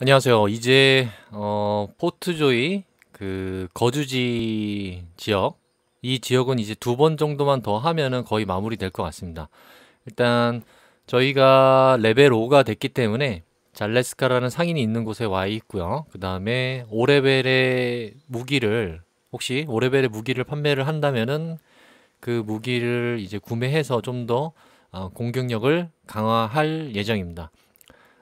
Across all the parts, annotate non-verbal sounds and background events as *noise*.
안녕하세요. 이제 어, 포트조이 그 거주지 지역 이 지역은 이제 두 번 정도만 더 하면은 거의 마무리될 것 같습니다. 일단 저희가 레벨 5가 됐기 때문에 잘레스카라는 상인이 있는 곳에 와 있고요. 그 다음에 5레벨의 무기를 혹시 5레벨의 무기를 판매를 한다면은 그 무기를 이제 구매해서 좀더 어, 공격력을 강화할 예정입니다.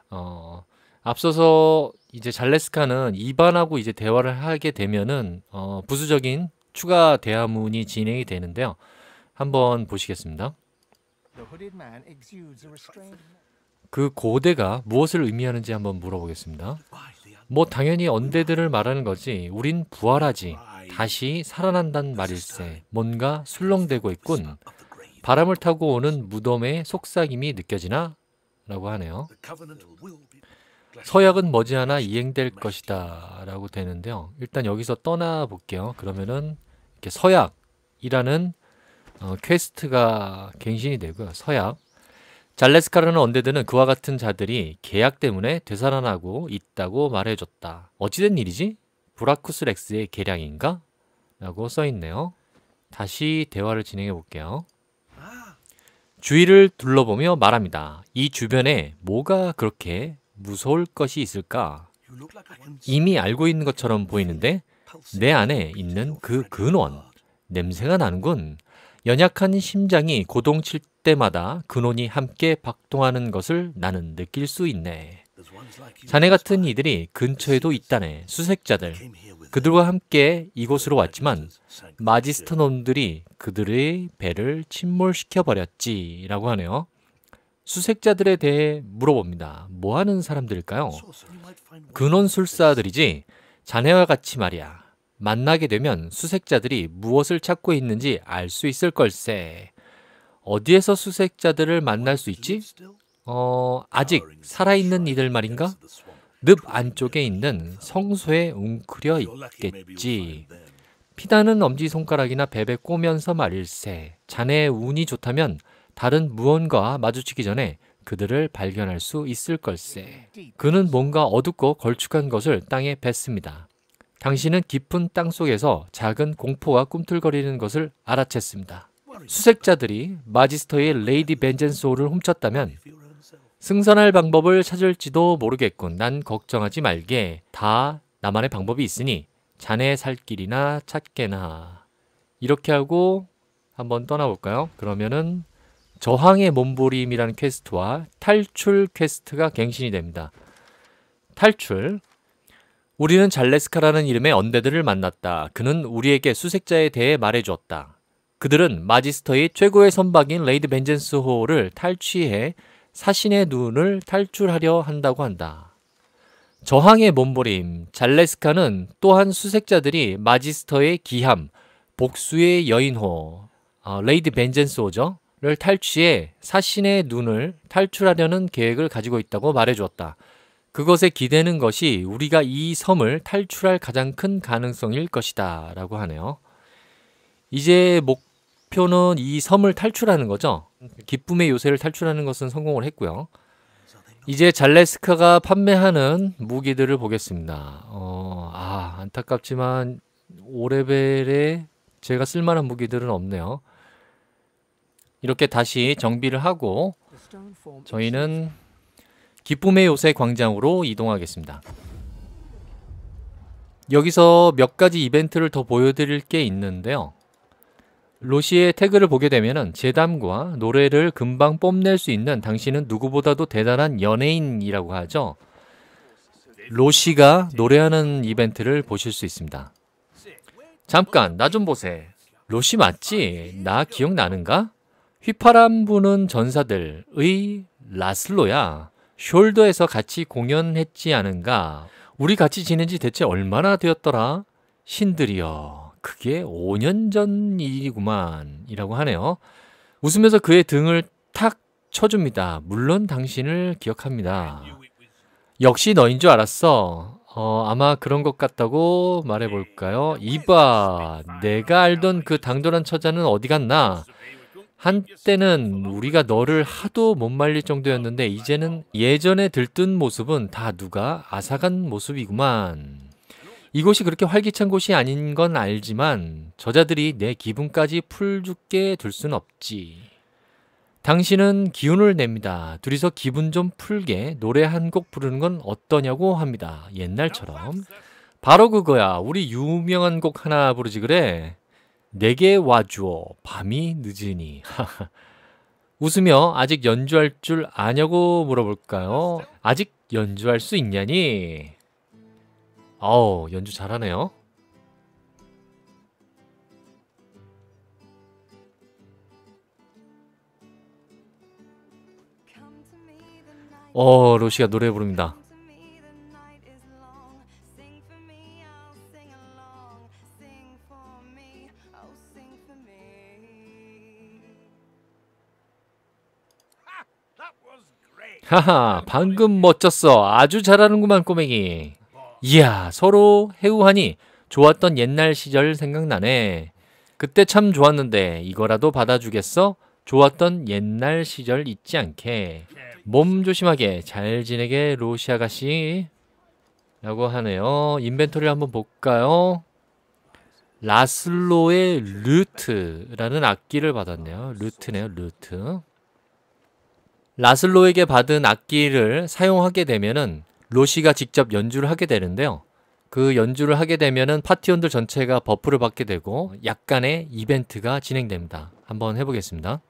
어, 앞서서 이제 잘레스카는 이반하고 이제 대화를 하게 되면은 어, 부수적인 추가 대화문이 진행이 되는데요. 한번 보시겠습니다. 그 고대가 무엇을 의미하는지 한번 물어보겠습니다. 뭐 당연히 언데드를 말하는 거지. 우린 부활하지. 다시 살아난단 말일세. 뭔가 술렁대고 있군. 바람을 타고 오는 무덤의 속삭임이 느껴지나? 라고 하네요. 서약은 머지않아 이행될 것이다 라고 되는데요. 일단 여기서 떠나볼게요. 그러면은 이렇게 서약이라는 어, 퀘스트가 갱신이 되고요. 서약 잘레스카라는 언데드는 그와 같은 자들이 계약 때문에 되살아나고 있다고 말해줬다. 어찌된 일이지? 브라쿠스 렉스의 계량인가? 라고 써있네요. 다시 대화를 진행해 볼게요. 주위를 둘러보며 말합니다. 이 주변에 뭐가 그렇게 무서울 것이 있을까? 이미 알고 있는 것처럼 보이는데 내 안에 있는 그 근원, 냄새가 나는군. 연약한 심장이 고동칠 때마다 근원이 함께 박동하는 것을 나는 느낄 수 있네. 자네 같은 이들이 근처에도 있다네. 수색자들. 그들과 함께 이곳으로 왔지만 마지스터 놈들이 그들의 배를 침몰시켜 버렸지라고 하네요. 수색자들에 대해 물어봅니다. 뭐 하는 사람들일까요? 근원술사들이지 자네와 같이 말이야. 만나게 되면 수색자들이 무엇을 찾고 있는지 알 수 있을 걸세. 어디에서 수색자들을 만날 수 있지? 어, 아직 살아있는 이들 말인가? 늪 안쪽에 있는 성소에 웅크려 있겠지. 피다는 엄지손가락이나 베베 꼬면서 말일세. 자네의 운이 좋다면 다른 무언가와 마주치기 전에 그들을 발견할 수 있을 걸세. 그는 뭔가 어둡고 걸쭉한 것을 땅에 뱉습니다. 당신은 깊은 땅 속에서 작은 공포가 꿈틀거리는 것을 알아챘습니다. 수색자들이 마지스터의 레이디 벤젠소를 훔쳤다면 승선할 방법을 찾을지도 모르겠군. 난 걱정하지 말게. 다 나만의 방법이 있으니 자네 살 길이나 찾게나. 이렇게 하고 한번 떠나볼까요? 그러면은 저항의 몸부림이라는 퀘스트와 탈출 퀘스트가 갱신이 됩니다. 탈출 우리는 잘레스카라는 이름의 언데드를 만났다. 그는 우리에게 수색자에 대해 말해주었다. 그들은 마지스터의 최고의 선박인 레이드 벤젠스호를 탈취해 사신의 눈을 탈출하려 한다고 한다. 저항의 몸부림, 잘레스카는 또한 수색자들이 마지스터의 기함, 복수의 여인호, 아, 레이드 벤젠스호죠. 를 탈취해 사신의 눈을 탈출하려는 계획을 가지고 있다고 말해주었다. 그것에 기대는 것이 우리가 이 섬을 탈출할 가장 큰 가능성일 것이다 라고 하네요. 이제 목표는 이 섬을 탈출하는 거죠. 기쁨의 요새를 탈출하는 것은 성공을 했고요. 이제 잘레스카가 판매하는 무기들을 보겠습니다. 어, 아 안타깝지만 5레벨에 제가 쓸만한 무기들은 없네요. 이렇게 다시 정비를 하고 저희는 기쁨의 요새 광장으로 이동하겠습니다. 여기서 몇 가지 이벤트를 더 보여드릴 게 있는데요. 로시의 태그를 보게 되면 재담과 노래를 금방 뽐낼 수 있는 당신은 누구보다도 대단한 연예인이라고 하죠. 로시가 노래하는 이벤트를 보실 수 있습니다. 잠깐 나 좀 보세. 로시 맞지? 나 기억나는가? 휘파람부는 전사들의 라슬로야 숄더에서 같이 공연했지 않은가? 우리 같이 지낸 지 대체 얼마나 되었더라? 신들이여, 그게 5년 전 일이구만. 이라고 하네요. 웃으면서 그의 등을 탁 쳐줍니다. 물론 당신을 기억합니다. 역시 너인 줄 알았어. 어, 아마 그런 것 같다고 말해볼까요? 이봐, 내가 알던 그 당돌한 처자는 어디 갔나? 한때는 우리가 너를 하도 못 말릴 정도였는데 이제는 예전에 들뜬 모습은 다 누가 아사간 모습이구만. 이곳이 그렇게 활기찬 곳이 아닌 건 알지만 저자들이 내 기분까지 풀죽게 둘 순 없지. 당신은 기운을 냅니다. 둘이서 기분 좀 풀게 노래 한 곡 부르는 건 어떠냐고 합니다. 옛날처럼. 바로 그거야. 우리 유명한 곡 하나 부르지 그래. 내게 와주어 밤이 늦으니 *laughs* 웃으며 아직 연주할 줄 아냐고 물어볼까요? 아직 연주할 수 있냐니? 어우 연주 잘하네요 어 로시가 노래 부릅니다 하하, 방금 멋졌어. 아주 잘하는구만, 꼬맹이. 이야, 서로 해우하니 좋았던 옛날 시절 생각나네. 그때 참 좋았는데 이거라도 받아주겠어? 좋았던 옛날 시절 잊지 않게. 몸 조심하게 잘 지내게 로시 아가씨. 라고 하네요. 인벤토리를 한번 볼까요? 라슬로의 루트라는 악기를 받았네요. 루트네요, 루트. 라슬로에게 받은 악기를 사용하게 되면은 로시가 직접 연주를 하게 되는데요. 그 연주를 하게 되면은 파티원들 전체가 버프를 받게 되고 약간의 이벤트가 진행됩니다. 한번 해보겠습니다.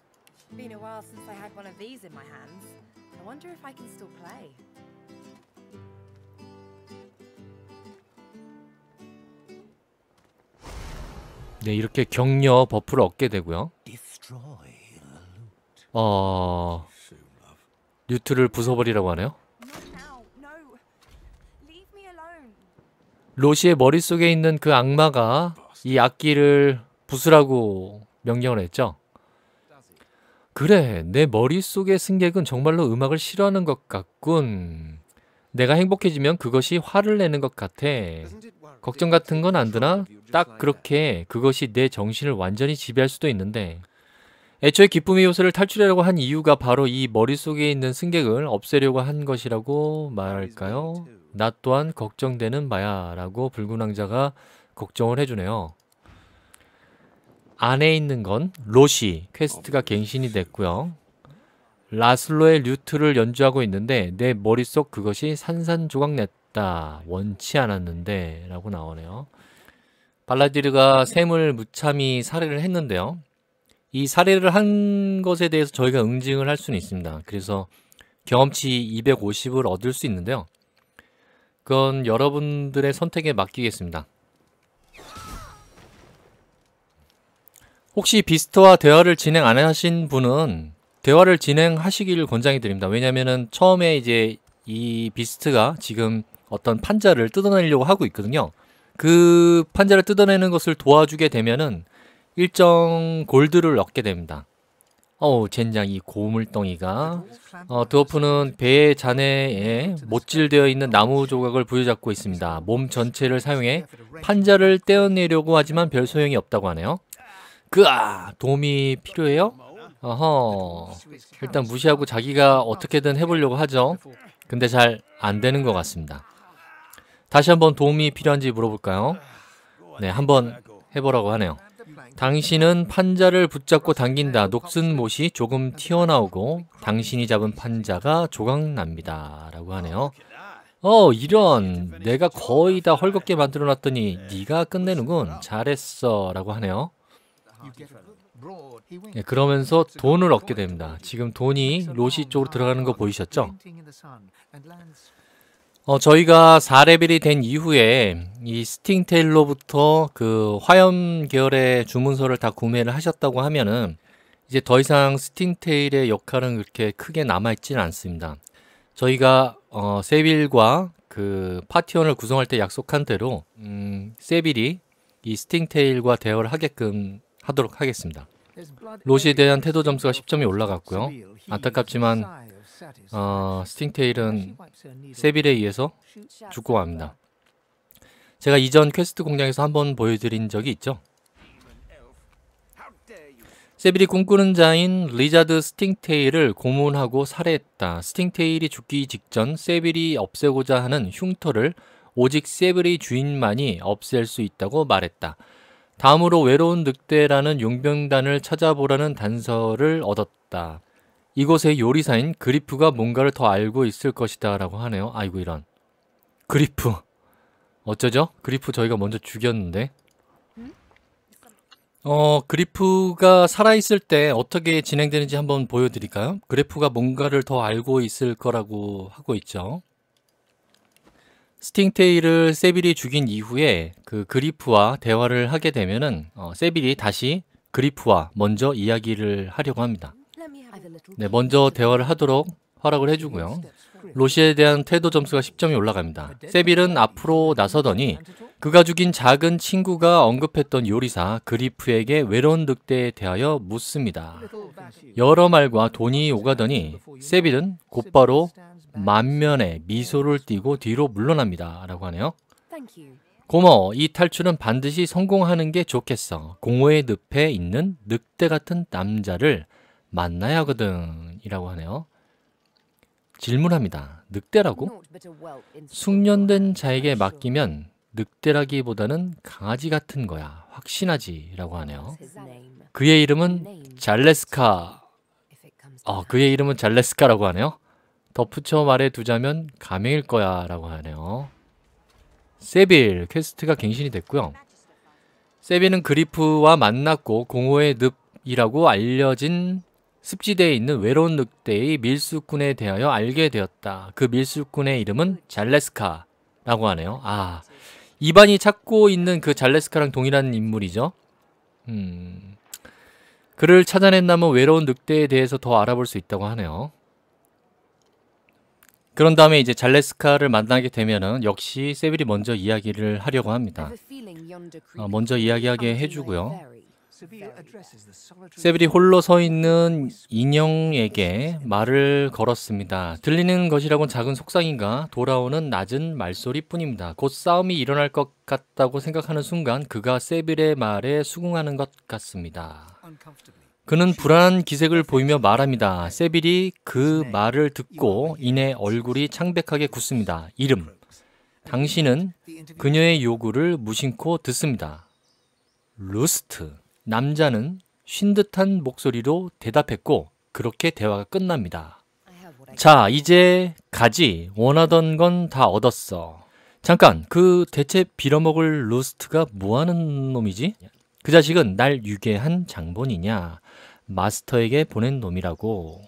네, 이렇게 격려 버프를 얻게 되고요. 어... 뉴트를 부숴버리라고 하네요. 로시의 머릿속에 있는 그 악마가 이 악기를 부수라고 명령을 했죠. 그래, 내 머릿속의 승객은 정말로 음악을 싫어하는 것 같군. 내가 행복해지면 그것이 화를 내는 것 같아. 걱정 같은 건안 드나? 딱 그렇게 그것이 내 정신을 완전히 지배할 수도 있는데 애초에 기쁨의 요소를 탈출하려고 한 이유가 바로 이 머릿속에 있는 승객을 없애려고 한 것이라고 말할까요? 나 또한 걱정되는 바야 라고 붉은 왕자가 걱정을 해주네요. 안에 있는 건 로시 퀘스트가 갱신이 됐고요. 라슬로의 류트를 연주하고 있는데 내 머릿속 그것이 산산조각 냈다. 원치 않았는데 라고 나오네요. 발라디르가 샘을 무참히 살해를 했는데요. 이 사례를 한 것에 대해서 저희가 응징을 할 수는 있습니다. 그래서 경험치 250을 얻을 수 있는데요. 그건 여러분들의 선택에 맡기겠습니다. 혹시 비스트와 대화를 진행 안 하신 분은 대화를 진행하시길 권장해 드립니다. 왜냐면은 처음에 이제 이 비스트가 지금 어떤 판자를 뜯어내려고 하고 있거든요. 그 판자를 뜯어내는 것을 도와주게 되면은 일정 골드를 얻게 됩니다. 어우 젠장 이 고물덩이가 어, 드워프는 배의 잔해에 못질되어 있는 나무 조각을 부여잡고 있습니다. 몸 전체를 사용해 판자를 떼어내려고 하지만 별 소용이 없다고 하네요. 그아 도움이 필요해요? 어허 일단 무시하고 자기가 어떻게든 해보려고 하죠. 근데 잘 안되는 것 같습니다. 다시 한번 도움이 필요한지 물어볼까요? 네 한번 해보라고 하네요. 당신은 판자를 붙잡고 당긴다. 녹슨 못이 조금 튀어나오고 당신이 잡은 판자가 조각납니다. 라고 하네요. 어 이런 내가 거의 다 헐겁게 만들어놨더니 네가 끝내는군. 잘했어. 라고 하네요. 예, 그러면서 돈을 얻게 됩니다. 지금 돈이 로시 쪽으로 들어가는 거 보이셨죠? 어, 저희가 4레벨이 된 이후에 이 스팅테일로부터 그 화염 계열의 주문서를 다 구매를 하셨다고 하면은 이제 더 이상 스팅테일의 역할은 그렇게 크게 남아있지는 않습니다. 저희가 어, 세빌과 그 파티원을 구성할 때 약속한 대로 음, 세빌이 이 스팅테일과 대화를 하게끔 하도록 하겠습니다. 로시에 대한 태도 점수가 10점이 올라갔고요. 안타깝지만 어, 스팅테일은 세빌에 의해서 죽고 맙니다. 제가 이전 퀘스트 공략에서 한번 보여드린 적이 있죠. 세빌이 꿈꾸는 자인 리자드 스팅테일을 고문하고 살해했다. 스팅테일이 죽기 직전 세빌이 없애고자 하는 흉터를 오직 세빌의 주인만이 없앨 수 있다고 말했다. 다음으로 외로운 늑대라는 용병단을 찾아보라는 단서를 얻었다. 이곳의 요리사인 그리프가 뭔가를 더 알고 있을 것이다 라고 하네요. 아이고 이런. 그리프. 어쩌죠? 그리프 저희가 먼저 죽였는데. 어, 그리프가 살아있을 때 어떻게 진행되는지 한번 보여드릴까요? 그리프가 뭔가를 더 알고 있을 거라고 하고 있죠. 스팅테일을 세빌이 죽인 이후에 그 그리프와 대화를 하게 되면은 어, 세빌이 다시 그리프와 먼저 이야기를 하려고 합니다. 네, 먼저 대화를 하도록 허락을 해주고요. 로시에 대한 태도 점수가 10점이 올라갑니다. 세빌은 앞으로 나서더니 그가 죽인 작은 친구가 언급했던 요리사 그리프에게 외로운 늑대에 대하여 묻습니다. 여러 말과 돈이 오가더니 세빌은 곧바로 만면에 미소를 띠고 뒤로 물러납니다. 라고 하네요. 고마워. 이 탈출은 반드시 성공하는 게 좋겠어. 공허의 늪에 있는 늑대 같은 남자를 만나야 하거든 이라고 하네요. 질문합니다. 늑대라고? 숙련된 자에게 맡기면 늑대라기보다는 강아지 같은 거야. 확신하지 라고 하네요. 그의 이름은 잘레스카 어, 그의 이름은 잘레스카라고 하네요. 덧붙여 말해 두자면 가맹일 거야 라고 하네요. 세빌 퀘스트가 갱신이 됐고요. 세빌은 그리프와 만났고 공호의 늪이라고 알려진 습지대에 있는 외로운 늑대의 밀수꾼에 대하여 알게 되었다. 그 밀수꾼의 이름은 잘레스카라고 하네요. 아, 이반이 찾고 있는 그 잘레스카랑 동일한 인물이죠. 음, 그를 찾아낸다면 외로운 늑대에 대해서 더 알아볼 수 있다고 하네요. 그런 다음에 이제 잘레스카를 만나게 되면은 역시 세빌이 먼저 이야기를 하려고 합니다. 어, 먼저 이야기하게 해주고요. 세빌이 홀로 서 있는 인형에게 말을 걸었습니다. 들리는 것이라곤 작은 속상인가 돌아오는 낮은 말소리뿐입니다. 곧 싸움이 일어날 것 같다고 생각하는 순간 그가 세빌의 말에 수긍하는 것 같습니다. 그는 불안한 기색을 보이며 말합니다. 세빌이 그 말을 듣고 이내 얼굴이 창백하게 굳습니다. 이름. 당신은 그녀의 요구를 무심코 듣습니다. 루스트. 남자는 쉰 듯한 목소리로 대답했고 그렇게 대화가 끝납니다. 자, 이제 가지. 원하던 건 다 얻었어. 잠깐, 그 대체 빌어먹을 로스트가 뭐하는 놈이지? 그 자식은 날 유괴한 장본이냐? 마스터에게 보낸 놈이라고.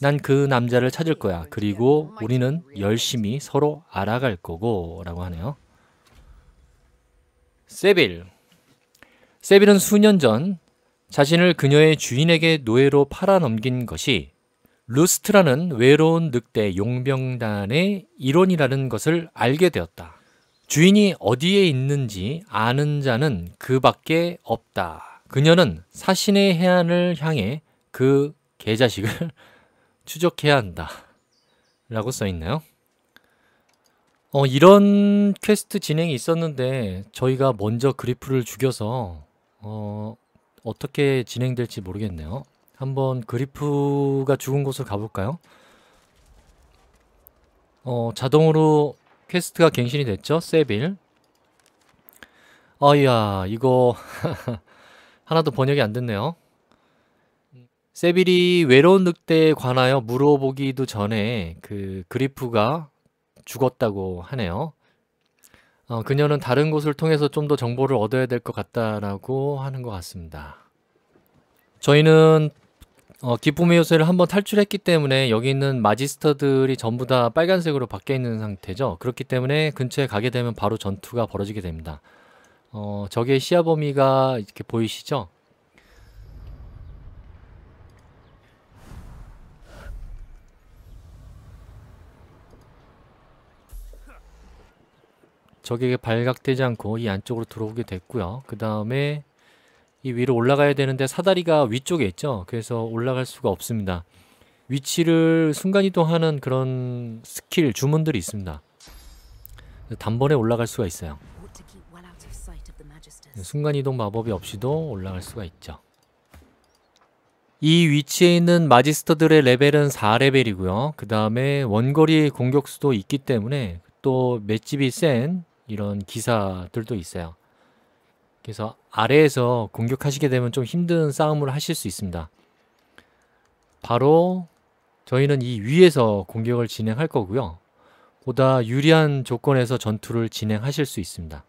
난 그 남자를 찾을 거야. 그리고 우리는 열심히 서로 알아갈 거고. 라고 하네요. 세빌. 세빌은 수년 전 자신을 그녀의 주인에게 노예로 팔아넘긴 것이 루스트라는 외로운 늑대 용병단의 일원이라는 것을 알게 되었다. 주인이 어디에 있는지 아는 자는 그 밖에 없다. 그녀는 사신의 해안을 향해 그 개자식을 *laughs* 추적해야 한다. 라고 써있네요 어, 이런 퀘스트 진행이 있었는데 저희가 먼저 그리프를 죽여서 어, 어떻게 진행될지 모르겠네요. 한번 그리프가 죽은 곳으로 가볼까요? 어, 자동으로 퀘스트가 갱신이 됐죠? 세빌. 아이야, 이거 *laughs* 하나도 번역이 안 됐네요. 세빌이 외로운 늑대에 관하여 물어보기도 전에 그 그리프가 죽었다고 하네요. 어, 그녀는 다른 곳을 통해서 좀 더 정보를 얻어야 될 것 같다라고 하는 것 같습니다. 저희는 어, 기쁨의 요새를 한번 탈출했기 때문에 여기 있는 마지스터들이 전부 다 빨간색으로 바뀌어 있는 상태죠. 그렇기 때문에 근처에 가게 되면 바로 전투가 벌어지게 됩니다. 어, 적의 시야 범위가 이렇게 보이시죠? 적에게 발각되지 않고 이 안쪽으로 들어오게 됐고요. 그 다음에 이 위로 올라가야 되는데 사다리가 위쪽에 있죠. 그래서 올라갈 수가 없습니다. 위치를 순간이동하는 그런 스킬 주문들이 있습니다. 단번에 올라갈 수가 있어요. 순간이동 마법이 없이도 올라갈 수가 있죠. 이 위치에 있는 마지스터들의 레벨은 4레벨이고요. 그 다음에 원거리 공격수도 있기 때문에 또 맷집이 센 이런 기사들도 있어요. 그래서 아래에서 공격하시게 되면 좀 힘든 싸움을 하실 수 있습니다. 바로 저희는 이 위에서 공격을 진행할 거고요. 보다 유리한 조건에서 전투를 진행하실 수 있습니다.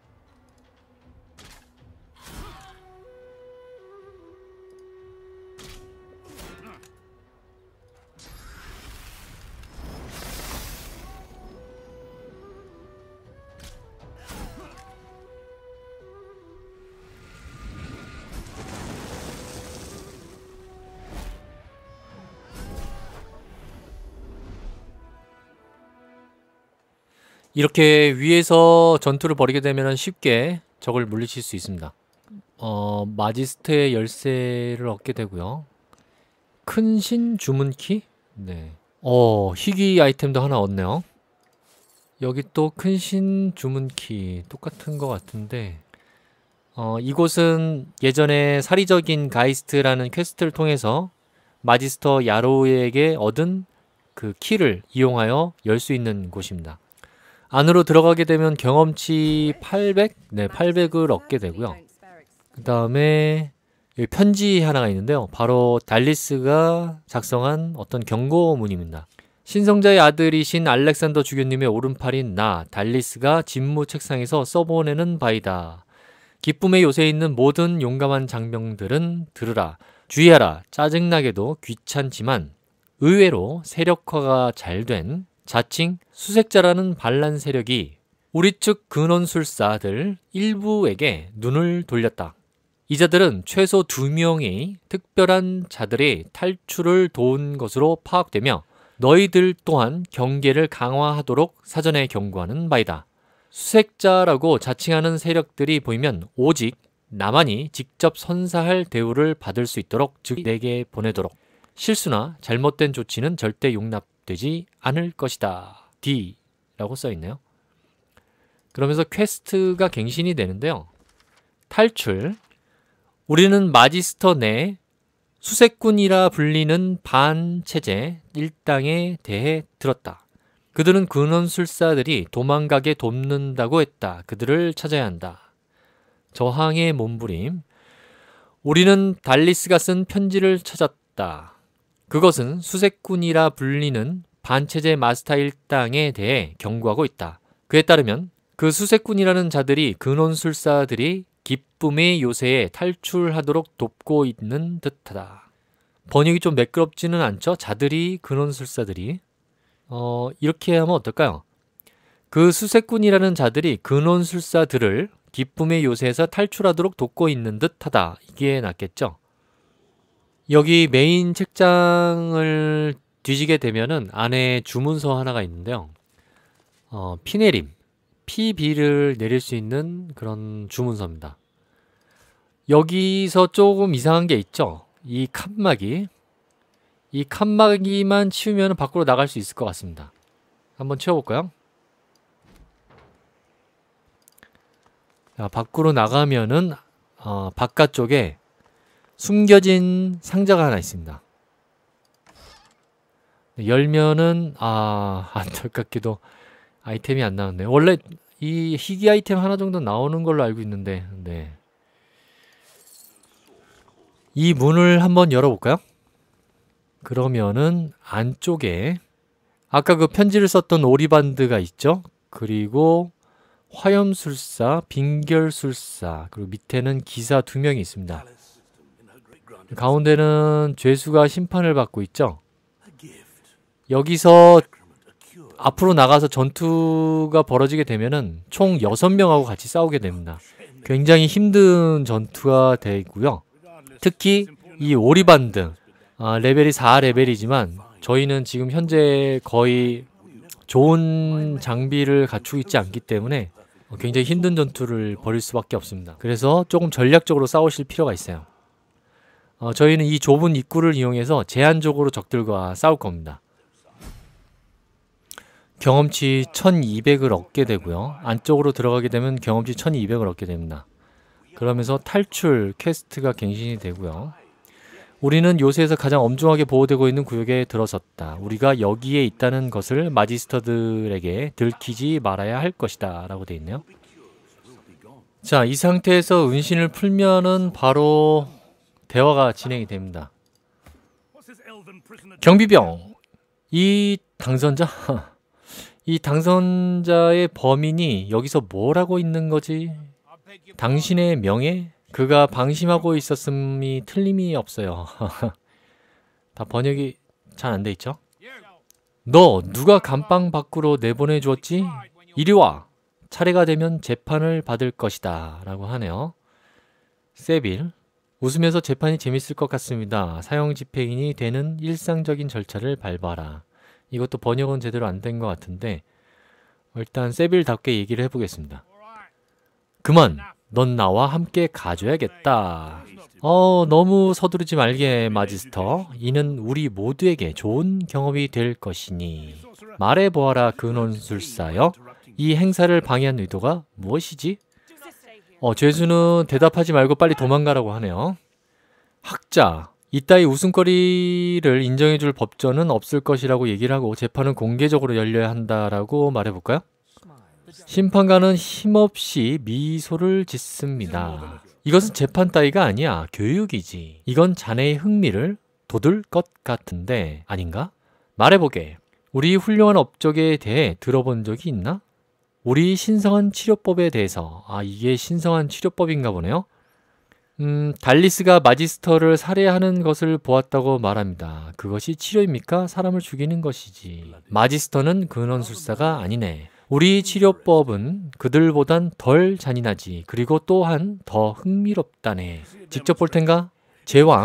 이렇게 위에서 전투를 벌이게 되면 쉽게 적을 물리칠 수 있습니다. 어, 마지스트의 열쇠를 얻게 되고요. 큰 신 주문키? 네. 어, 희귀 아이템도 하나 얻네요. 여기 또 큰 신 주문키 똑같은 것 같은데 어, 이곳은 예전에 사리적인 가이스트라는 퀘스트를 통해서 마지스터 야로우에게 얻은 그 키를 이용하여 열 수 있는 곳입니다. 안으로 들어가게 되면 경험치 800? 네, 800을 얻게 되고요. 그 다음에 편지 하나가 있는데요. 바로 달리스가 작성한 어떤 경고문입니다. 신성자의 아들이신 알렉산더 주교님의 오른팔인 나, 달리스가 집무 책상에서 써보내는 바이다. 기쁨의 요새 에 있는 모든 용감한 장병들은 들으라. 주의하라. 짜증나게도 귀찮지만 의외로 세력화가 잘된 자칭 수색자라는 반란 세력이 우리 측 근원술사들 일부에게 눈을 돌렸다. 이 자들은 최소 두명의 특별한 자들의 탈출을 도운 것으로 파악되며 너희들 또한 경계를 강화하도록 사전에 경고하는 바이다. 수색자라고 자칭하는 세력들이 보이면 오직 나만이 직접 선사할 대우를 받을 수 있도록 즉 내게 보내도록 실수나 잘못된 조치는 절대 용납 되지 않을 것이다. D 라고 써 있네요. 그러면서 퀘스트가 갱신이 되는데요. 탈출 우리는 마지스터 내 수색군이라 불리는 반체제 일당에 대해 들었다. 그들은 근원술사들이 도망가게 돕는다고 했다. 그들을 찾아야 한다. 저항의 몸부림 우리는 달리스가 쓴 편지를 찾았다. 그것은 수색군이라 불리는 반체제 마스타 일당에 대해 경고하고 있다. 그에 따르면 그 수색군이라는 자들이 근원술사들이 기쁨의 요새에 탈출하도록 돕고 있는 듯하다. 번역이 좀 매끄럽지는 않죠? 자들이 근원술사들이 어, 이렇게 하면 어떨까요? 그 수색군이라는 자들이 근원술사들을 기쁨의 요새에서 탈출하도록 돕고 있는 듯하다. 이게 낫겠죠? 여기 메인 책장을 뒤지게 되면은 안에 주문서 하나가 있는데요. 어, 피내림, PB를 내릴 수 있는 그런 주문서입니다. 여기서 조금 이상한 게 있죠. 이 칸막이. 이 칸막이만 치우면 밖으로 나갈 수 있을 것 같습니다. 한번 치워볼까요? 자, 밖으로 나가면은 어, 바깥쪽에 숨겨진 상자가 하나 있습니다. 네, 열면은 아 *laughs* 안타깝게도 아이템이 안 나왔네요. 원래 이 희귀 아이템 하나 정도 나오는 걸로 알고 있는데 네. 이 문을 한번 열어볼까요? 그러면은 안쪽에 아까 그 편지를 썼던 오리반드가 있죠? 그리고 화염술사, 빙결술사 그리고 밑에는 기사 두 명이 있습니다. 가운데는 죄수가 심판을 받고 있죠. 여기서 앞으로 나가서 전투가 벌어지게 되면은 총 6명하고 같이 싸우게 됩니다. 굉장히 힘든 전투가 되고요. 특히 이 오리반드 아, 레벨이 4레벨이지만 저희는 지금 현재 거의 좋은 장비를 갖추고 있지 않기 때문에 굉장히 힘든 전투를 벌일 수밖에 없습니다. 그래서 조금 전략적으로 싸우실 필요가 있어요. 어, 저희는 이 좁은 입구를 이용해서 제한적으로 적들과 싸울 겁니다. 경험치 1200을 얻게 되고요. 안쪽으로 들어가게 되면 경험치 1200을 얻게 됩니다. 그러면서 탈출 퀘스트가 갱신이 되고요. 우리는 요새에서 가장 엄중하게 보호되고 있는 구역에 들어섰다. 우리가 여기에 있다는 것을 마지스터들에게 들키지 말아야 할 것이다. 라고 되어 있네요. 자, 이 상태에서 은신을 풀면은 바로 대화가 진행이 됩니다. 경비병 이 당선자 *laughs* 이 당선자의 범인이 여기서 뭘 하고 있는 거지? 당신의 명예? 그가 방심하고 있었음이 틀림이 없어요. *laughs* 다 번역이 잘 안 돼 있죠? 너 누가 감방 밖으로 내보내 주었지? 이리 와. 차례가 되면 재판을 받을 것이다. 라고 하네요. 세빌. 웃으면서 재판이 재밌을 것 같습니다. 사형 집행인이 되는 일상적인 절차를 밟아라. 이것도 번역은 제대로 안 된 것 같은데 일단 세빌답게 얘기를 해보겠습니다. 그만! 넌 나와 함께 가줘야겠다. 어, 너무 서두르지 말게, 마지스터. 이는 우리 모두에게 좋은 경험이 될 것이니. 말해보아라, 근원술사여. 이 행사를 방해한 의도가 무엇이지? 어, 죄수는 대답하지 말고 빨리 도망가라고 하네요. 학자, 이따위 웃음거리를 인정해줄 법전은 없을 것이라고 얘기를 하고 재판은 공개적으로 열려야 한다라고 말해볼까요? 심판관은 힘없이 미소를 짓습니다. 이것은 재판 따위가 아니야. 교육이지. 이건 자네의 흥미를 돋을 것 같은데 아닌가? 말해보게. 우리 훌륭한 업적에 대해 들어본 적이 있나? 우리 신성한 치료법에 대해서 아 이게 신성한 치료법인가 보네요. 음, 달리스가 마지스터를 살해하는 것을 보았다고 말합니다. 그것이 치료입니까? 사람을 죽이는 것이지. 마지스터는 근원술사가 아니네. 우리 치료법은 그들보단 덜 잔인하지. 그리고 또한 더 흥미롭다네. 직접 볼 텐가?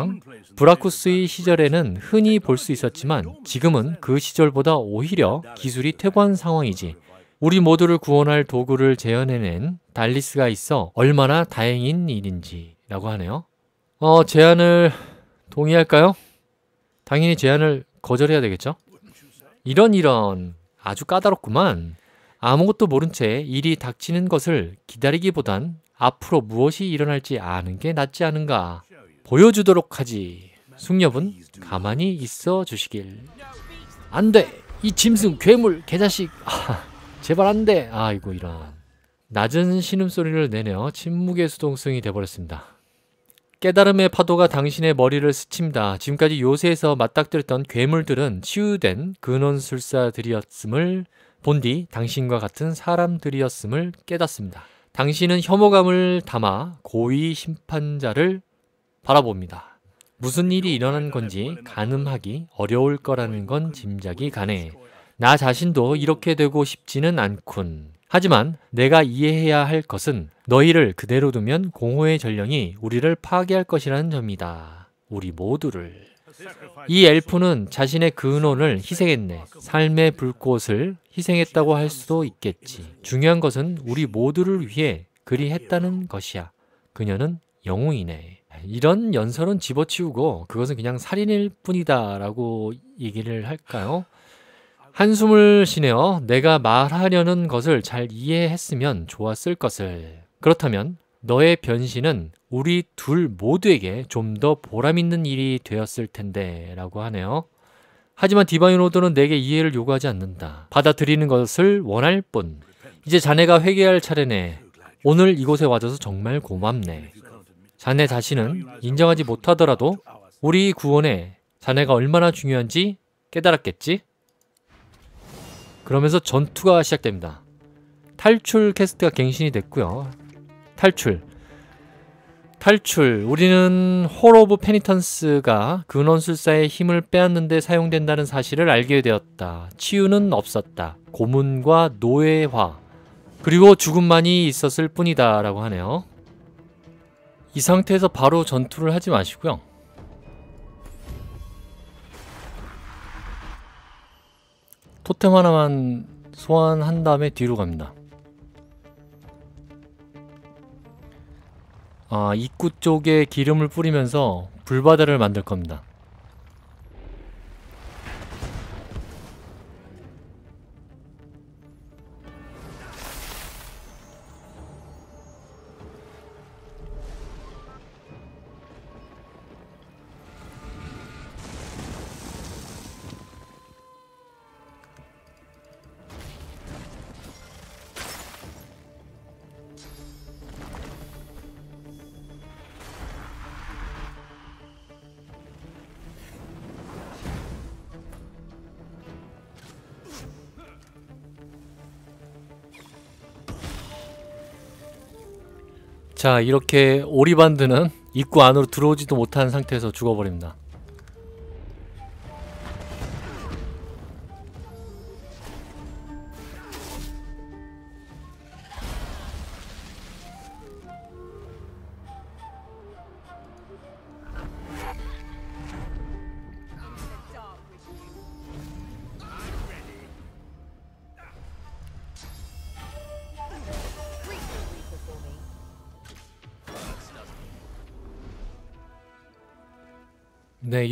제왕 브라쿠스의 시절에는 흔히 볼 수 있었지만 지금은 그 시절보다 오히려 기술이 퇴보한 상황이지. 우리 모두를 구원할 도구를 재현해낸 달리스가 있어 얼마나 다행인 일인지라고 하네요. 어, 제안을 동의할까요? 당연히 제안을 거절해야 되겠죠? 이런 이런 아주 까다롭구만. 아무것도 모른 채 일이 닥치는 것을 기다리기보단 앞으로 무엇이 일어날지 아는 게 낫지 않은가. 보여주도록 하지. 숙녀분 가만히 있어 주시길. 안 돼! 이 짐승, 괴물, 개자식. 제발 안 돼! 아이고 이런 낮은 신음소리를 내며 침묵의 수동성이되어버렸습니다 깨달음의 파도가 당신의 머리를 스친다. 지금까지 요새에서 맞닥뜨렸던 괴물들은 치유된 근원술사들이었음을 본 뒤 당신과 같은 사람들이었음을 깨닫습니다. 당신은 혐오감을 담아 고위 심판자를 바라봅니다. 무슨 일이 일어난 건지 가늠하기 어려울 거라는 건 짐작이 가네. 나 자신도 이렇게 되고 싶지는 않군. 하지만 내가 이해해야 할 것은 너희를 그대로 두면 공허의 전령이 우리를 파괴할 것이라는 점이다. 우리 모두를. 이 엘프는 자신의 근원을 희생했네. 삶의 불꽃을 희생했다고 할 수도 있겠지. 중요한 것은 우리 모두를 위해 그리 했다는 것이야. 그녀는 영웅이네. 이런 연설은 집어치우고 그것은 그냥 살인일 뿐이다라고 얘기를 할까요? 한숨을 쉬네요. 내가 말하려는 것을 잘 이해했으면 좋았을 것을. 그렇다면 너의 변신은 우리 둘 모두에게 좀 더 보람있는 일이 되었을 텐데 라고 하네요. 하지만 디바인 오더는 내게 이해를 요구하지 않는다. 받아들이는 것을 원할 뿐. 이제 자네가 회개할 차례네. 오늘 이곳에 와줘서 정말 고맙네. 자네 자신은 인정하지 못하더라도 우리 구원에 자네가 얼마나 중요한지 깨달았겠지? 그러면서 전투가 시작됩니다. 탈출 캐스트가 갱신이 됐고요. 탈출. 탈출. 우리는 홀 오브 페니턴스가 근원술사의 힘을 빼앗는데 사용된다는 사실을 알게 되었다. 치유는 없었다. 고문과 노예화. 그리고 죽음만이 있었을 뿐이다. 라고 하네요. 이 상태에서 바로 전투를 하지 마시고요. 토템 하나만 소환한 다음에 뒤로 갑니다. 아, 입구 쪽에 기름을 뿌리면서 불바다를 만들 겁니다. 자 이렇게 오리반드는 입구 안으로 들어오지도 못한 상태에서 죽어버립니다.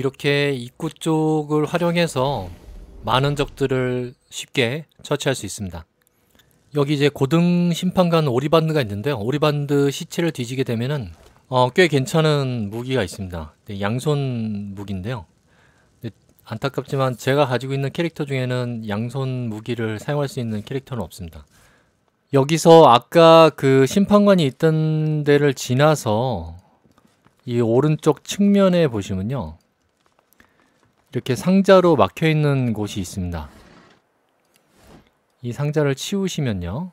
이렇게 입구 쪽을 활용해서 많은 적들을 쉽게 처치할 수 있습니다. 여기 이제 고등 심판관 오리반드가 있는데요. 오리반드 시체를 뒤지게 되면은 어, 꽤 괜찮은 무기가 있습니다. 네, 양손 무기인데요. 네, 안타깝지만 제가 가지고 있는 캐릭터 중에는 양손 무기를 사용할 수 있는 캐릭터는 없습니다. 여기서 아까 그 심판관이 있던 데를 지나서 이 오른쪽 측면에 보시면요. 이렇게 상자로 막혀 있는 곳이 있습니다. 이 상자를 치우시면요.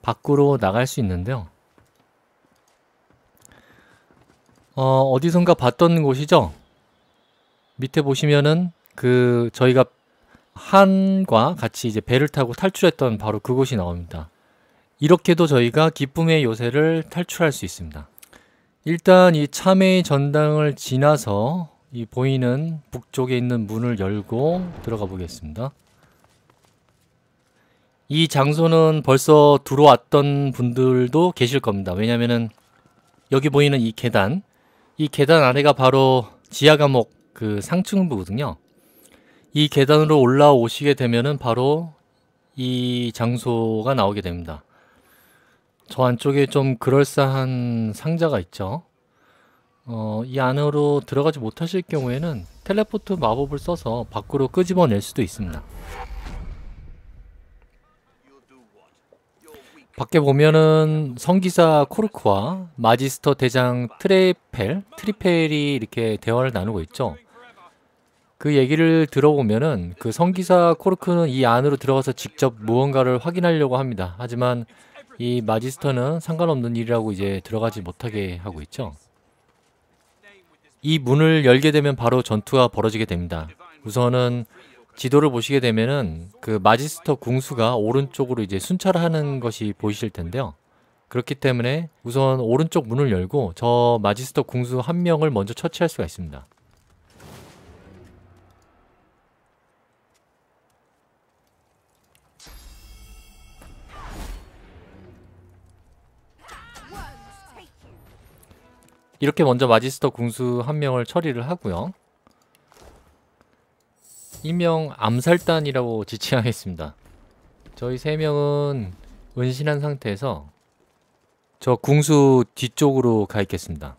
밖으로 나갈 수 있는데요. 어, 어디선가 봤던 곳이죠? 밑에 보시면은 그 저희가 한과 같이 이제 배를 타고 탈출했던 바로 그곳이 나옵니다. 이렇게도 저희가 기쁨의 요새를 탈출할 수 있습니다. 일단 이참의 전당을 지나서 이 보이는 북쪽에 있는 문을 열고 들어가 보겠습니다. 이 장소는 벌써 들어왔던 분들도 계실 겁니다. 왜냐면은 여기 보이는 이 계단, 이 계단 아래가 바로 지하 감옥 그 상층부거든요. 이 계단으로 올라오시게 되면은 바로 이 장소가 나오게 됩니다. 저 안쪽에 좀 그럴싸한 상자가 있죠. 어, 이 안으로 들어가지 못하실 경우에는 텔레포트 마법을 써서 밖으로 끄집어낼 수도 있습니다. 밖에 보면은 성기사 코르크와 마지스터 대장 트레펠, 트리펠이 이렇게 대화를 나누고 있죠. 그 얘기를 들어보면은 그 성기사 코르크는 이 안으로 들어가서 직접 무언가를 확인하려고 합니다. 하지만 이 마지스터는 상관없는 일이라고 이제 들어가지 못하게 하고 있죠. 이 문을 열게 되면 바로 전투가 벌어지게 됩니다. 우선은 지도를 보시게 되면은 그 마지스터 궁수가 오른쪽으로 이제 순찰을 하는 것이 보이실 텐데요. 그렇기 때문에 우선 오른쪽 문을 열고 저 마지스터 궁수 한 명을 먼저 처치할 수가 있습니다. 이렇게 먼저 마지스터 궁수 한 명을 처리를 하고요. 이명 암살단이라고 지칭하겠습니다. 저희 세 명은 은신한 상태에서 저 궁수 뒤쪽으로 가 있겠습니다.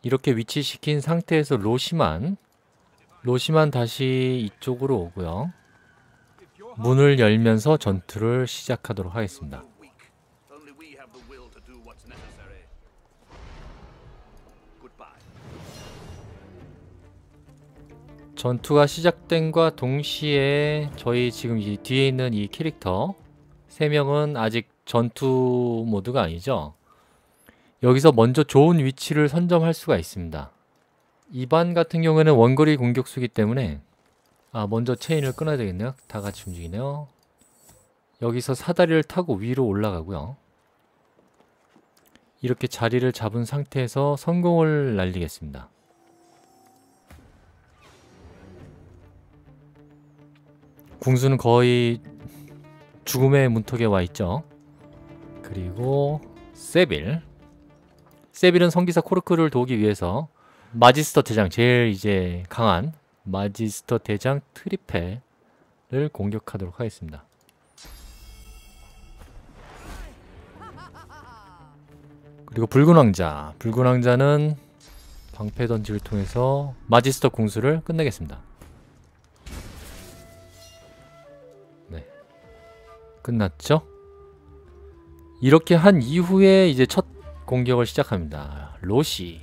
이렇게 위치시킨 상태에서 로시만 로시만 다시 이쪽으로 오고요. 문을 열면서 전투를 시작하도록 하겠습니다. 전투가 시작된과 동시에 저희 지금 이 뒤에 있는 이 캐릭터 3명은 아직 전투 모드가 아니죠 여기서 먼저 좋은 위치를 선점할 수가 있습니다 이반 같은 경우에는 원거리 공격수기 때문에 아 먼저 체인을 끊어야 되겠네요 다같이 움직이네요 여기서 사다리를 타고 위로 올라가고요 이렇게 자리를 잡은 상태에서 성공을 날리겠습니다 궁수는 거의 죽음의 문턱에 와 있죠. 그리고 세빌. 세빌은 성기사 코르크를 도우기 위해서 마지스터 대장 제일 이제 강한 마지스터 대장 트리페를 공격하도록 하겠습니다. 그리고 붉은 왕자. 붉은 왕자는 방패 던지를 통해서 마지스터 공수를 끝내겠습니다. 끝났죠? 이렇게 한 이후에 이제 첫 공격을 시작합니다. 로시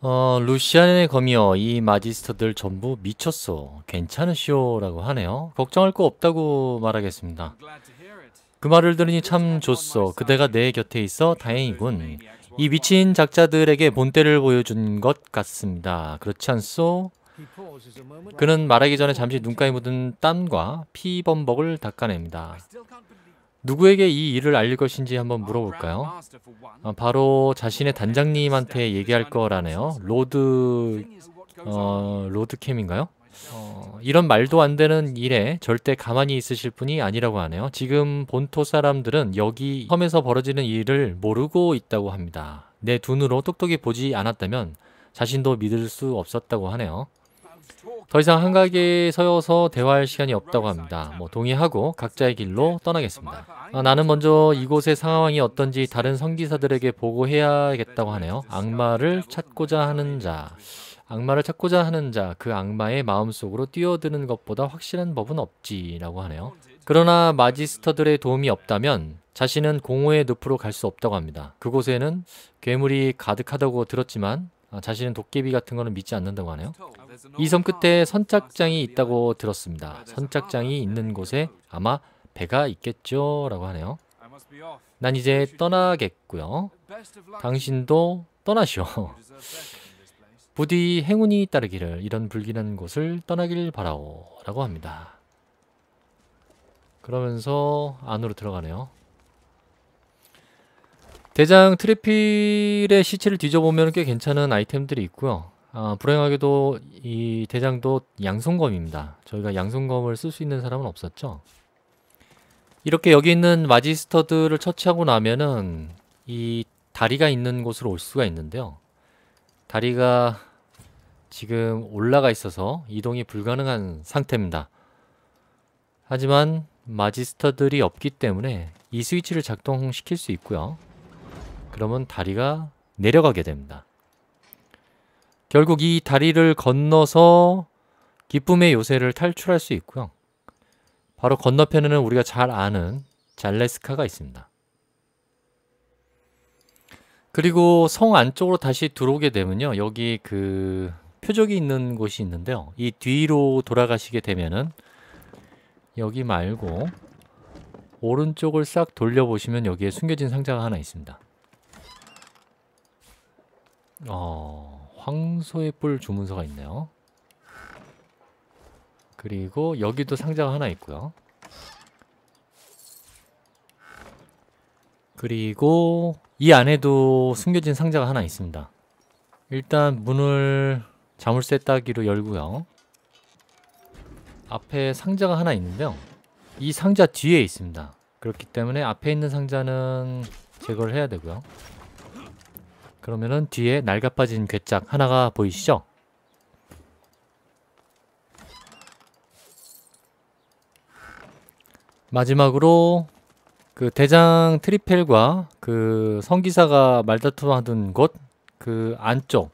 어, 루시안의 검이여 이 마지스터들 전부 미쳤어 괜찮으시오 라고 하네요 걱정할 거 없다고 말하겠습니다 그 말을 들으니 참 좋소 그대가 내 곁에 있어 다행이군 이 미친 작자들에게 본때를 보여준 것 같습니다 그렇지 않소? 그는 말하기 전에 잠시 눈가에 묻은 땀과 피범벅을 닦아냅니다 누구에게 이 일을 알릴 것인지 한번 물어볼까요? 어, 바로 자신의 단장님한테 얘기할 거라네요. 로드... 어, 로드캠인가요? 어, 이런 말도 안 되는 일에 절대 가만히 있으실 분이 아니라고 하네요. 지금 본토 사람들은 여기 섬에서 벌어지는 일을 모르고 있다고 합니다. 내 눈으로 똑똑히 보지 않았다면 자신도 믿을 수 없었다고 하네요. 더 이상 한가게에 서여서 대화할 시간이 없다고 합니다. 뭐 동의하고 각자의 길로 떠나겠습니다. 아, 나는 먼저 이곳의 상황이 어떤지 다른 성기사들에게 보고해야겠다고 하네요. 악마를 찾고자 하는 자. 악마를 찾고자 하는 자, 그 악마의 마음속으로 뛰어드는 것보다 확실한 법은 없지라고 하네요. 그러나 마지스터들의 도움이 없다면 자신은 공허의 늪으로 갈 수 없다고 합니다. 그곳에는 괴물이 가득하다고 들었지만 아, 자신은 도깨비 같은 거는 믿지 않는다고 하네요. 이섬 끝에 선착장이 있다고 들었습니다. 선착장이 있는 곳에 아마 배가 있겠죠? 라고 하네요. 난 이제 떠나겠고요. 당신도 떠나시오. 부디 행운이 따르기를 이런 불길한 곳을 떠나길 바라오 라고 합니다. 그러면서 안으로 들어가네요. 대장 트래필의 시체를 뒤져보면 꽤 괜찮은 아이템들이 있고요. 아, 불행하게도 이 대장도 양손검입니다. 저희가 양손검을 쓸 수 있는 사람은 없었죠. 이렇게 여기 있는 마지스터들을 처치하고 나면은 이 다리가 있는 곳으로 올 수가 있는데요. 다리가 지금 올라가 있어서 이동이 불가능한 상태입니다. 하지만 마지스터들이 없기 때문에 이 스위치를 작동시킬 수 있고요. 그러면 다리가 내려가게 됩니다. 결국 이 다리를 건너서 기쁨의 요새를 탈출할 수 있고요. 바로 건너편에는 우리가 잘 아는 잘레스카가 있습니다. 그리고 성 안쪽으로 다시 들어오게 되면요. 여기 그 표적이 있는 곳이 있는데요. 이 뒤로 돌아가시게 되면은 여기 말고 오른쪽을 싹 돌려보시면 여기에 숨겨진 상자가 하나 있습니다. 어... 황소의 뿔 주문서가 있네요. 그리고 여기도 상자가 하나 있고요. 그리고 이 안에도 숨겨진 상자가 하나 있습니다. 일단 문을 자물쇠 따기로 열고요. 앞에 상자가 하나 있는데요. 이 상자 뒤에 있습니다. 그렇기 때문에 앞에 있는 상자는 제거를 해야 되고요. 그러면은 뒤에 날가빠진 괴짝 하나가 보이시죠? 마지막으로 그 대장 트리펠과 그 성기사가 말다툼하던 곳 그 안쪽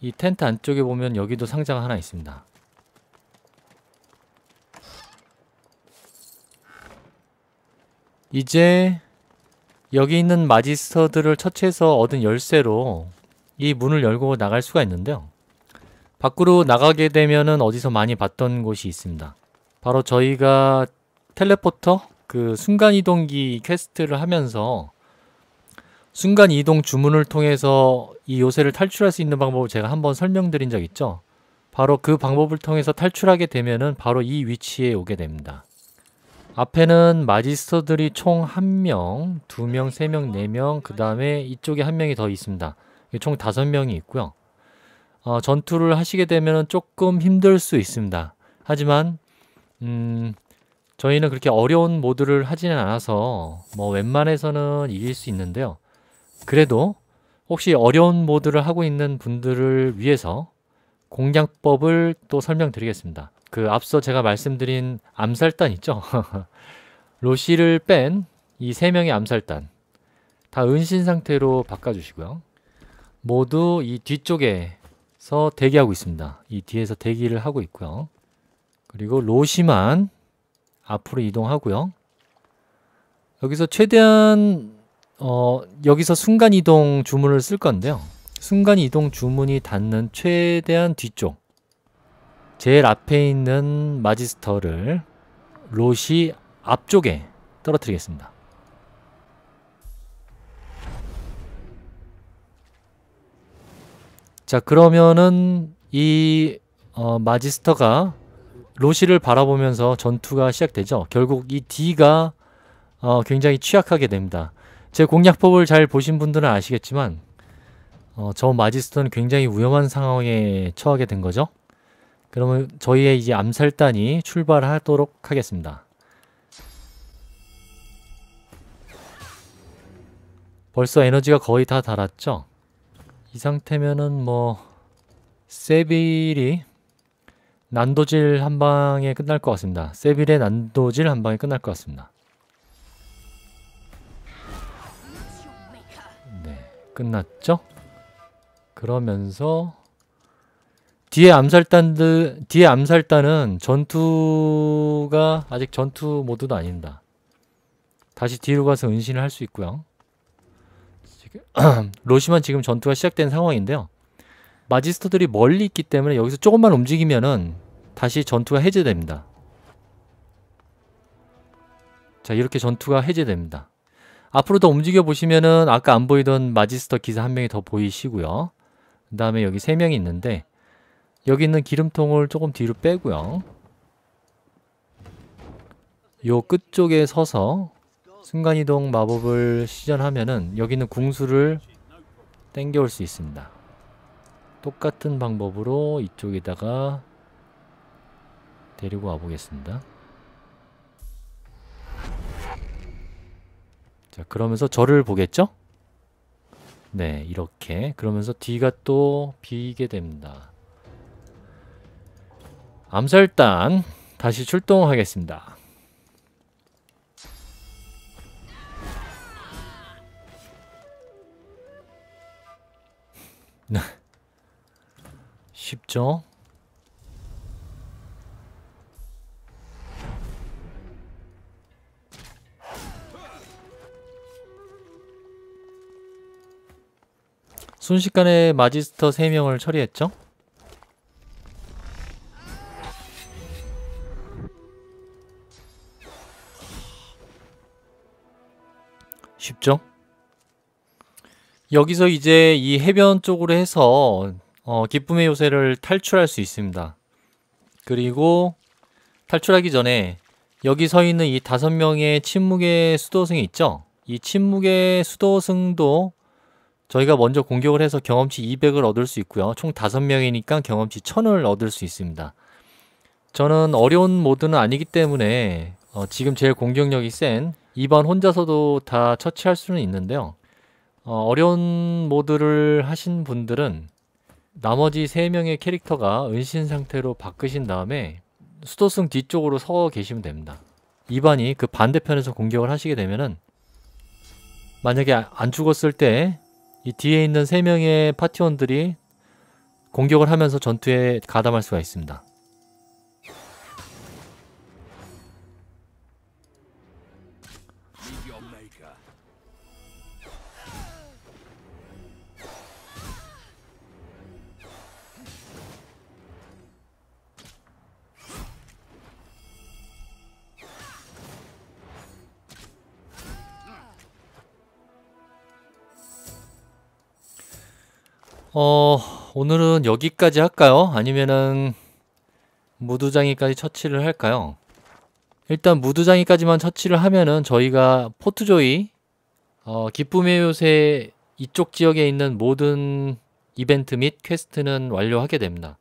이 텐트 안쪽에 보면 여기도 상자가 하나 있습니다. 이제 여기 있는 마지스터들을 처치해서 얻은 열쇠로 이 문을 열고 나갈 수가 있는데요. 밖으로 나가게 되면 어디서 많이 봤던 곳이 있습니다. 바로 저희가 텔레포터 그 순간이동기 퀘스트를 하면서 순간이동 주문을 통해서 이 요새를 탈출할 수 있는 방법을 제가 한번 설명드린 적 있죠. 바로 그 방법을 통해서 탈출하게 되면 바로 이 위치에 오게 됩니다. 앞에는 마지스터들이 총 1명, 2명, 3명, 4명, 그 다음에 이쪽에 1명이 더 있습니다. 총 5명이 있고요. 어, 전투를 하시게 되면 조금 힘들 수 있습니다. 하지만 음, 저희는 그렇게 어려운 모드를 하지는 않아서 뭐 웬만해서는 이길 수 있는데요. 그래도 혹시 어려운 모드를 하고 있는 분들을 위해서 공략법을 또 설명드리겠습니다. 그 앞서 제가 말씀드린 암살단 있죠? *laughs* 로시를 뺀 이 세 명의 암살단 다 은신 상태로 바꿔주시고요. 모두 이 뒤쪽에서 대기하고 있습니다. 이 뒤에서 대기를 하고 있고요. 그리고 로시만 앞으로 이동하고요. 여기서 최대한 어, 여기서 순간 이동 주문을 쓸 건데요. 순간 이동 주문이 닿는 최대한 뒤쪽 제일 앞에 있는 마지스터를 롯이 앞쪽에 떨어뜨리겠습니다. 자 그러면은 이 어, 마지스터가 로시를 바라보면서 전투가 시작되죠. 결국 이 D가 어, 굉장히 취약하게 됩니다. 제 공략법을 잘 보신 분들은 아시겠지만 어, 저 마지스터는 굉장히 위험한 상황에 처하게 된 거죠. 그러면 저희의 이제 암살단이 출발하도록 하겠습니다. 벌써 에너지가 거의 다 달았죠? 이 상태면은 뭐 세빌이 난도질 한 방에 끝날 것 같습니다. 세빌의 난도질 한 방에 끝날 것 같습니다. 네, 끝났죠? 그러면서 뒤에 암살단들 뒤에 암살단은 전투가 아직 전투 모드도 아닙니다 다시 뒤로 가서 은신을 할 수 있고요. *clears throat* 로시만 지금 전투가 시작된 상황인데요. 마지스터들이 멀리 있기 때문에 여기서 조금만 움직이면은 다시 전투가 해제됩니다. 자 이렇게 전투가 해제됩니다. 앞으로 더 움직여 보시면은 아까 안 보이던 마지스터 기사 한 명이 더 보이시고요. 그 다음에 여기 세 명이 있는데 여기 있는 기름통을 조금 뒤로 빼고요 요 끝쪽에 서서 순간이동 마법을 시전하면은 여기 있는 궁수를 땡겨올 수 있습니다 똑같은 방법으로 이쪽에다가 데리고 와보겠습니다 자 그러면서 저를 보겠죠? 네 이렇게 그러면서 뒤가 또 비게 됩니다 암살단 다시 출동하겠습니다. 네. 쉽죠? 순식간에 마지스터 3명을 처리했죠? 쉽죠? 여기서 이제 이 해변 쪽으로 해서 어, 기쁨의 요새를 탈출할 수 있습니다. 그리고 탈출하기 전에 여기 서 있는 이 다섯 명의 침묵의 수도승이 있죠? 이 침묵의 수도승도 저희가 먼저 공격을 해서 경험치 200을 얻을 수 있고요. 총 다섯 명이니까 경험치 1000을 얻을 수 있습니다. 저는 어려운 모드는 아니기 때문에 어, 지금 제일 공격력이 센 2번 혼자서도 다 처치할 수는 있는데요. 어, 려운 모드를 하신 분들은 나머지 3명의 캐릭터가 은신 상태로 바꾸신 다음에 수도승 뒤쪽으로 서 계시면 됩니다. 2번이 그 반대편에서 공격을 하시게 되면은 만약에 안 죽었을 때 이 뒤에 있는 3명의 파티원들이 공격을 하면서 전투에 가담할 수가 있습니다. 어, 오늘은 여기까지 할까요? 아니면은 무두장이까지 처치를 할까요? 일단 무두장이까지만 처치를 하면은 저희가 포트조이 어, 기쁨의 요새 이쪽 지역에 있는 모든 이벤트 및 퀘스트는 완료하게 됩니다.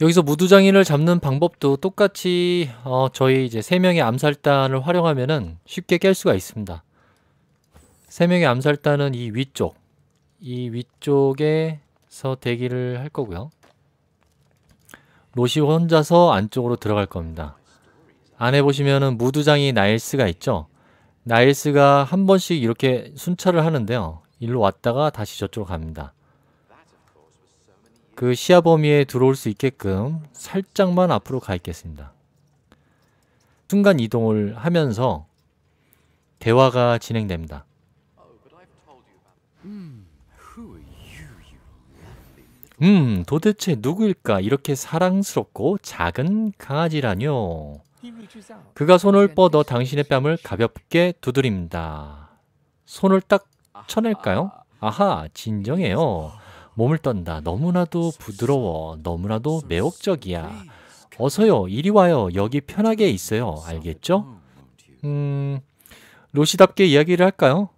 여기서 무두장이를 잡는 방법도 똑같이 어, 저희 이제 세명의 암살단을 활용하면 쉽게 깰 수가 있습니다. 세명의 암살단은 이 위쪽 이 위쪽에서 대기를 할 거고요. 로시 혼자서 안쪽으로 들어갈 겁니다. 안에 보시면은 무두장이 나일스가 있죠. 나일스가 한 번씩 이렇게 순찰을 하는데요. 일로 왔다가 다시 저쪽으로 갑니다. 그 시야 범위에 들어올 수 있게끔 살짝만 앞으로 가 있겠습니다. 순간 이동을 하면서 대화가 진행됩니다. 음, 도대체 누구일까? 이렇게 사랑스럽고 작은 강아지라뇨. 그가 손을 뻗어 당신의 뺨을 가볍게 두드립니다. 손을 딱 쳐낼까요? 아하, 진정해요. 몸을 떤다. 너무나도 부드러워. 너무나도 매혹적이야. 어서요. 이리 와요. 여기 편하게 있어요. 알겠죠? 음, 로시답게 이야기를 할까요?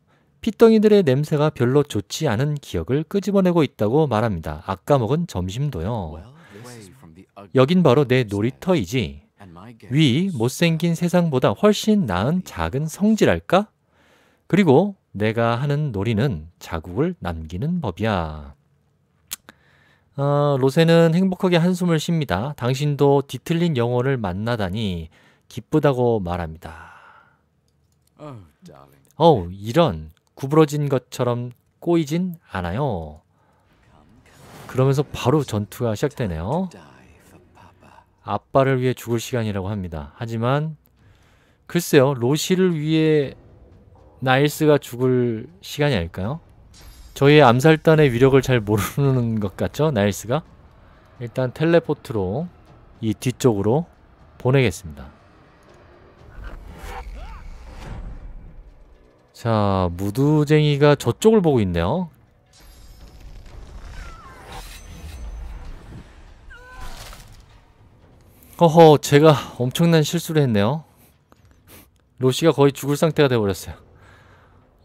피덩이들의 냄새가 별로 좋지 않은 기억을 끄집어내고 있다고 말합니다. 아까 먹은 점심도요. 여긴 바로 내 놀이터이지. 위 못생긴 세상보다 훨씬 나은 작은 성질할까 그리고 내가 하는 놀이는 자국을 남기는 법이야. 어, 로세는 행복하게 한숨을 쉽니다. 당신도 뒤틀린 영혼을 만나다니 기쁘다고 말합니다. 어 이런 구부러진 것처럼 꼬이진 않아요. 그러면서 바로 전투가 시작되네요. 아빠를 위해 죽을 시간이라고 합니다. 하지만 글쎄요. 로시를 위해 나일스가 죽을 시간이 아닐까요? 저희 암살단의 위력을 잘 모르는 *laughs* 것 같죠? 나일스가? 일단 텔레포트로 이 뒤쪽으로 보내겠습니다. 자, 무두쟁이가 저쪽을 보고 있네요. 허허, 제가 엄청난 실수를 했네요. 로시가 거의 죽을 상태가 돼버렸어요.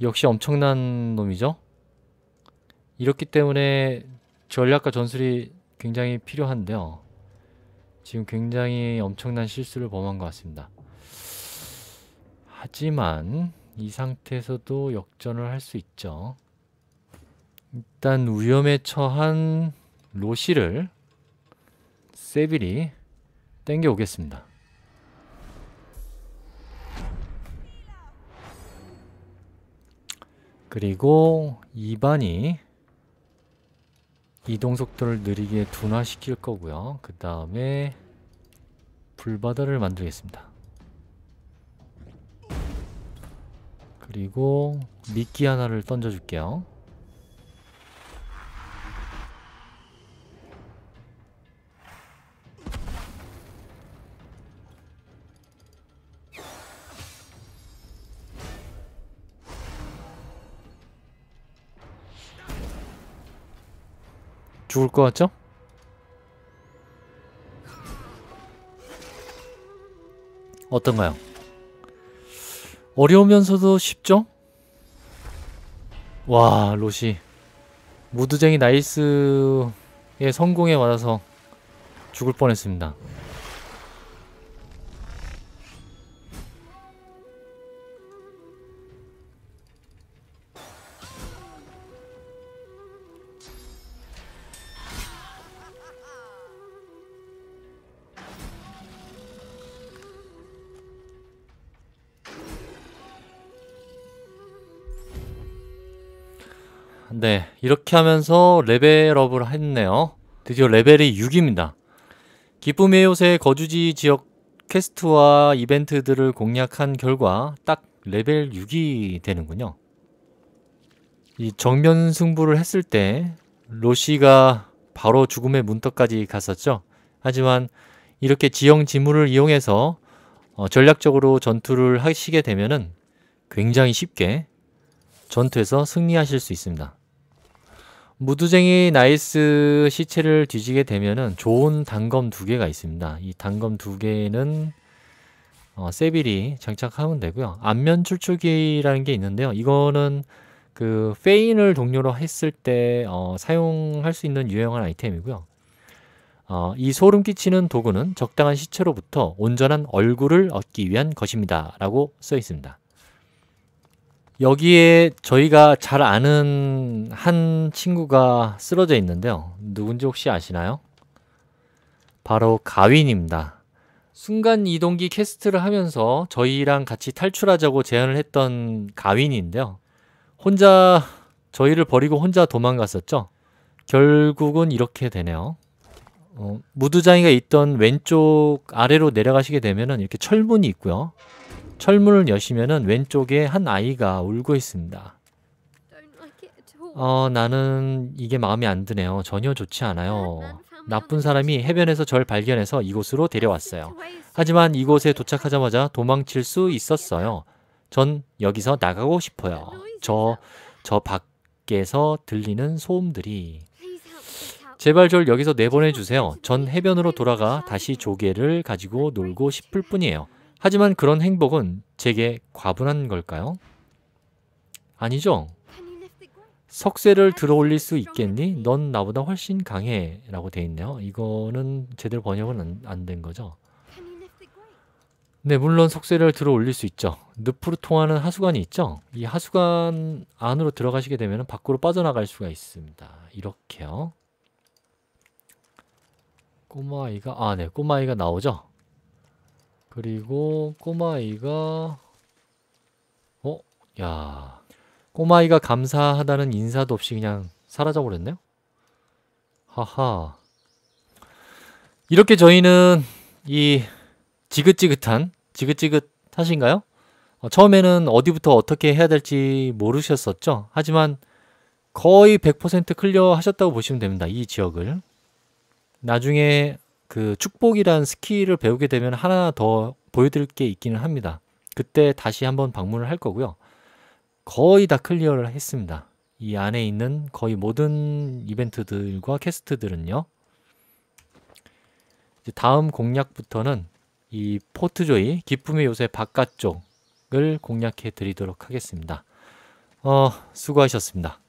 역시 엄청난 놈이죠? 이렇기 때문에 전략과 전술이 굉장히 필요한데요. 지금 굉장히 엄청난 실수를 범한 것 같습니다. 하지만 이 상태에서도 역전을 할 수 있죠. 일단 위험에 처한 로시를 세빌이 땡겨오겠습니다. 그리고 이반이 이동 속도를 느리게 둔화시킬 거고요. 그 다음에 불바다를 만들겠습니다. 그리고 미끼 하나를 던져줄게요. 죽을 것 같죠? 어떤가요? 어려우면서도 쉽죠? 와 로시 무드쟁이 나이스의 성공에 맞아서 죽을 뻔했습니다 이렇게 하면서 레벨업을 했네요. 드디어 레벨이 6입니다. 기쁨의 요새 거주지 지역 퀘스트와 이벤트들을 공략한 결과 딱 레벨 6이 되는군요. 이 정면 승부를 했을 때 로시가 바로 죽음의 문턱까지 갔었죠. 하지만 이렇게 지형 지물을 이용해서 어, 전략적으로 전투를 하시게 되면은 굉장히 쉽게 전투에서 승리하실 수 있습니다. 무두쟁이 나이스 시체를 뒤지게 되면은 좋은 단검 두 개가 있습니다. 이 단검 두 개는 어, 세빌이 장착하면 되고요. 안면 출축기라는 게 있는데요. 이거는 그 페인을 동료로 했을 때 어, 사용할 수 있는 유용한 아이템이고요. 어, 이 소름 끼치는 도구는 적당한 시체로부터 온전한 얼굴을 얻기 위한 것입니다. 라고 써 있습니다. 여기에 저희가 잘 아는 한 친구가 쓰러져 있는데요. 누군지 혹시 아시나요? 바로 가윈입니다. 순간 이동기 캐스트를 하면서 저희랑 같이 탈출하자고 제안을 했던 가윈인데요. 혼자 저희를 버리고 혼자 도망갔었죠. 결국은 이렇게 되네요. 어, 무두장이가 있던 왼쪽 아래로 내려가시게 되면 이렇게 철문이 있고요. 철문을 여시면은 왼쪽에 한 아이가 울고 있습니다. 어, 나는 이게 마음에 안 드네요. 전혀 좋지 않아요. 나쁜 사람이 해변에서 절 발견해서 이곳으로 데려왔어요. 하지만 이곳에 도착하자마자 도망칠 수 있었어요. 전 여기서 나가고 싶어요. 저, 저 밖에서 들리는 소음들이. 제발 절 여기서 내보내주세요. 전 해변으로 돌아가 다시 조개를 가지고 놀고 싶을 뿐이에요. 하지만 그런 행복은 제게 과분한 걸까요? 아니죠. 석쇠를 들어올릴 수 있겠니? 넌 나보다 훨씬 강해 라고 돼 있네요. 이거는 제대로 번역은 안 된 거죠. 네, 물론 석쇠를 들어 올릴 수 있죠. 늪으로 통하는 하수관이 있죠. 이 하수관 안으로 들어가시게 되면 밖으로 빠져나갈 수가 있습니다. 이렇게요. 꼬마아이가, 아, 네, 꼬마아이가 나오죠. 그리고 꼬마이가 어? 야 꼬마이가 감사하다는 인사도 없이 그냥 사라져 버렸네요 하하 이렇게 저희는 이 지긋지긋한 지긋지긋하신가요? 어, 처음에는 어디부터 어떻게 해야 될지 모르셨었죠 하지만 거의 100% 클리어 하셨다고 보시면 됩니다 이 지역을 나중에 그 축복이란 스킬을 배우게 되면 하나 더 보여드릴 게 있기는 합니다. 그때 다시 한번 방문을 할 거고요. 거의 다 클리어를 했습니다. 이 안에 있는 거의 모든 이벤트들과 캐스트들은요. 다음 공략부터는 이 포트조이 기쁨의 요새 바깥쪽을 공략해 드리도록 하겠습니다. 어, 수고하셨습니다.